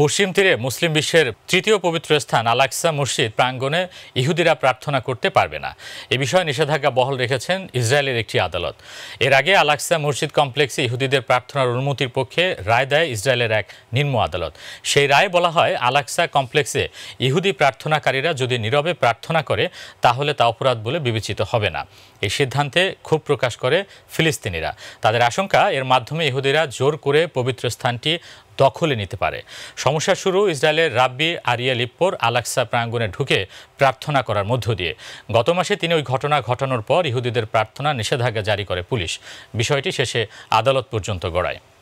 পশ্চিম তীরে মুসলিম বিশ্বের তৃতীয় পবিত্র স্থান আলাক্সা মসজিদ প্রাঙ্গণে ইহুদিরা প্রার্থনা করতে পারবে না এ বিষয়ে নিষেধাজ্ঞা বহল রেখেছেন ইসরায়েলের একটি আদালত এর আগে আলাক্সা মসজিদ কমপ্লেক্সে ইহুদিদের প্রার্থনার অনুমতির পক্ষে রায় দেয় ইসরায়েলের এক নিম্ন আদালত সেই রায় বলা হয় আলাক্সা কমপ্লেক্সে ইহুদি প্রার্থনাকারীরা যদি নীরবে প্রার্থনা করে তাহলে তা অপরাধ বলে বিবেচিত হবে না এই সিদ্ধান্তে খুব প্রকাশ করে ফিলিস্তিনিরা তাদের আশঙ্কা এর মাধ্যমে ইহুদিরা জোর করে পবিত্র স্থানটি দখলে নিতে পারে সমস্যা শুরু ইসরায়েলের রাব্বি আরিয়া লিপ্পোর আলাক্সা প্রাঙ্গনে ঢুকে প্রার্থনা করার মধ্য দিয়ে গত মাসে তিনি ওই ঘটনা ঘটানোর পর ইহুদিদের প্রার্থনা নিষেধাজ্ঞা জারি করে পুলিশ বিষয়টি শেষে আদালত পর্যন্ত গড়ায়